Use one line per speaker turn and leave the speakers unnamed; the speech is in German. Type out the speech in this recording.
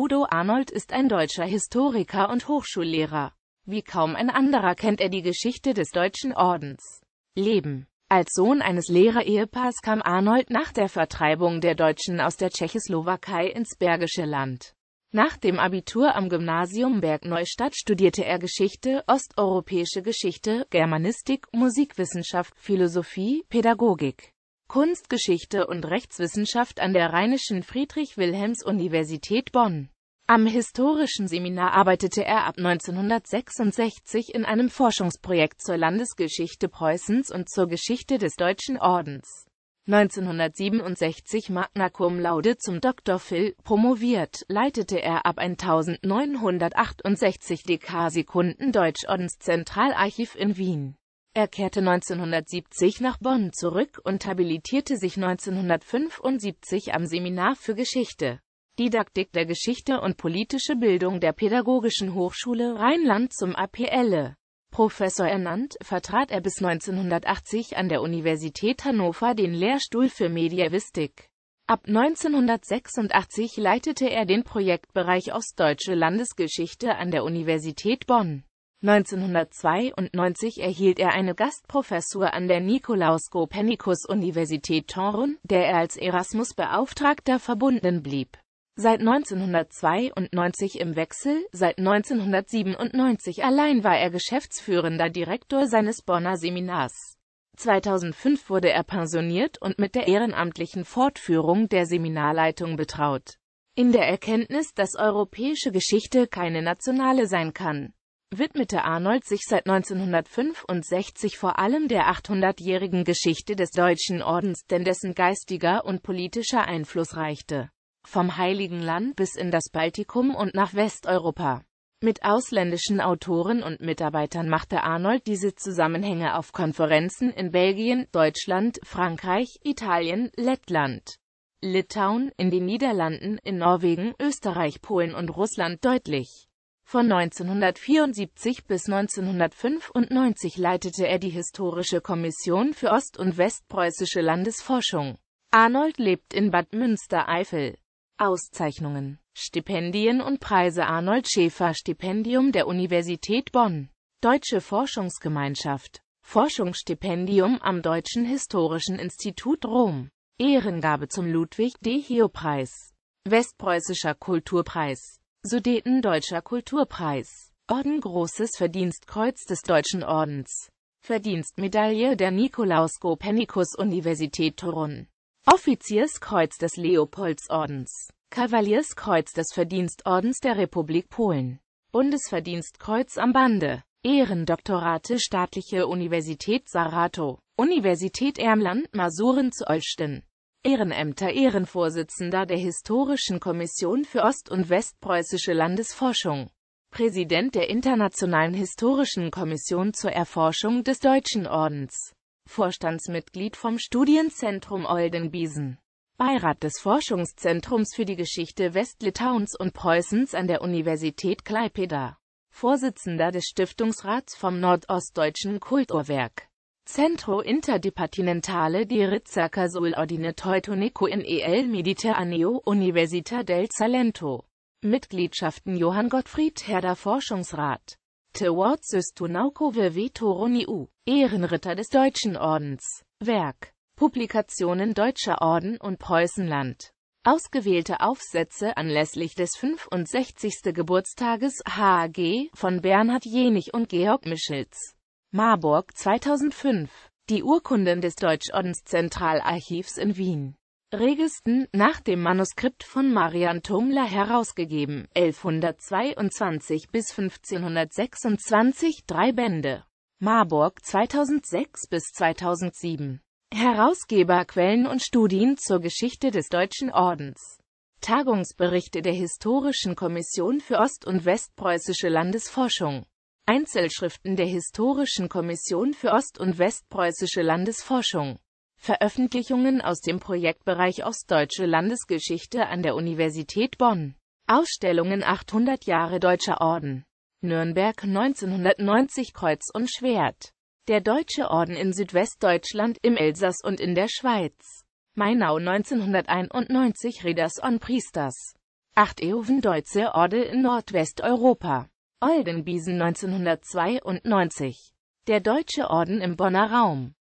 Udo Arnold ist ein deutscher Historiker und Hochschullehrer. Wie kaum ein anderer kennt er die Geschichte des deutschen Ordens. Leben als Sohn eines Lehrerehepaars kam Arnold nach der Vertreibung der Deutschen aus der Tschechoslowakei ins Bergische Land. Nach dem Abitur am Gymnasium Bergneustadt studierte er Geschichte, osteuropäische Geschichte, Germanistik, Musikwissenschaft, Philosophie, Pädagogik. Kunstgeschichte und Rechtswissenschaft an der Rheinischen Friedrich-Wilhelms-Universität Bonn. Am Historischen Seminar arbeitete er ab 1966 in einem Forschungsprojekt zur Landesgeschichte Preußens und zur Geschichte des Deutschen Ordens. 1967 magna cum laude zum Dr. Phil promoviert, leitete er ab 1968 DK Sekunden Deutschordenszentralarchiv in Wien. Er kehrte 1970 nach Bonn zurück und habilitierte sich 1975 am Seminar für Geschichte, Didaktik der Geschichte und politische Bildung der Pädagogischen Hochschule Rheinland zum APL. Professor ernannt, vertrat er bis 1980 an der Universität Hannover den Lehrstuhl für Mediavistik. Ab 1986 leitete er den Projektbereich Ostdeutsche Landesgeschichte an der Universität Bonn. 1992 erhielt er eine Gastprofessur an der Nikolaus Copernicus Universität Torun, der er als Erasmus-Beauftragter verbunden blieb. Seit 1992 im Wechsel, seit 1997 allein war er geschäftsführender Direktor seines Bonner Seminars. 2005 wurde er pensioniert und mit der ehrenamtlichen Fortführung der Seminarleitung betraut. In der Erkenntnis, dass europäische Geschichte keine nationale sein kann widmete Arnold sich seit 1965 vor allem der 800-jährigen Geschichte des Deutschen Ordens, denn dessen geistiger und politischer Einfluss reichte vom Heiligen Land bis in das Baltikum und nach Westeuropa. Mit ausländischen Autoren und Mitarbeitern machte Arnold diese Zusammenhänge auf Konferenzen in Belgien, Deutschland, Frankreich, Italien, Lettland, Litauen, in den Niederlanden, in Norwegen, Österreich, Polen und Russland deutlich. Von 1974 bis 1995 leitete er die Historische Kommission für Ost- und Westpreußische Landesforschung. Arnold lebt in Bad Münstereifel. Auszeichnungen, Stipendien und Preise Arnold Schäfer Stipendium der Universität Bonn, Deutsche Forschungsgemeinschaft, Forschungsstipendium am Deutschen Historischen Institut Rom, Ehrengabe zum Ludwig D. Hio-Preis, Westpreußischer Kulturpreis. Sudeten Deutscher Kulturpreis, Orden Großes Verdienstkreuz des Deutschen Ordens, Verdienstmedaille der Nikolaus Copernicus Universität Torun, Offizierskreuz des Leopoldsordens, Kavalierskreuz des Verdienstordens der Republik Polen, Bundesverdienstkreuz am Bande, Ehrendoktorate Staatliche Universität Sarato Universität Ermland Masuren zu Olsztyn. Ehrenämter Ehrenvorsitzender der Historischen Kommission für Ost- und Westpreußische Landesforschung, Präsident der Internationalen Historischen Kommission zur Erforschung des Deutschen Ordens, Vorstandsmitglied vom Studienzentrum Oldenbiesen, Beirat des Forschungszentrums für die Geschichte Westlitauens und Preußens an der Universität Kleipeda. Vorsitzender des Stiftungsrats vom Nordostdeutschen Kulturwerk. Centro Interdipartimentale di Ricerca Ordine Teutonico in el Mediterraneo Università del Salento. Mitgliedschaften Johann Gottfried Herder Forschungsrat. Te Sustunauco Veveto Roniu, Ehrenritter des Deutschen Ordens. Werk. Publikationen Deutscher Orden und Preußenland. Ausgewählte Aufsätze anlässlich des 65. Geburtstages HG von Bernhard Jenig und Georg Michels. Marburg 2005. Die Urkunden des Deutschordenszentralarchivs in Wien. Regesten, nach dem Manuskript von Marian Tumler herausgegeben, 1122 bis 1526, drei Bände. Marburg 2006 bis 2007. Herausgeber Quellen und Studien zur Geschichte des Deutschen Ordens. Tagungsberichte der Historischen Kommission für Ost- und Westpreußische Landesforschung. Einzelschriften der Historischen Kommission für Ost- und Westpreußische Landesforschung. Veröffentlichungen aus dem Projektbereich Ostdeutsche Landesgeschichte an der Universität Bonn. Ausstellungen 800 Jahre Deutscher Orden. Nürnberg 1990 Kreuz und Schwert. Der Deutsche Orden in Südwestdeutschland, im Elsass und in der Schweiz. Mainau 1991 Reders und Priesters. Acht Eoven Deutsche Orde in Nordwesteuropa. Oldenbiesen 1992. Der Deutsche Orden im Bonner Raum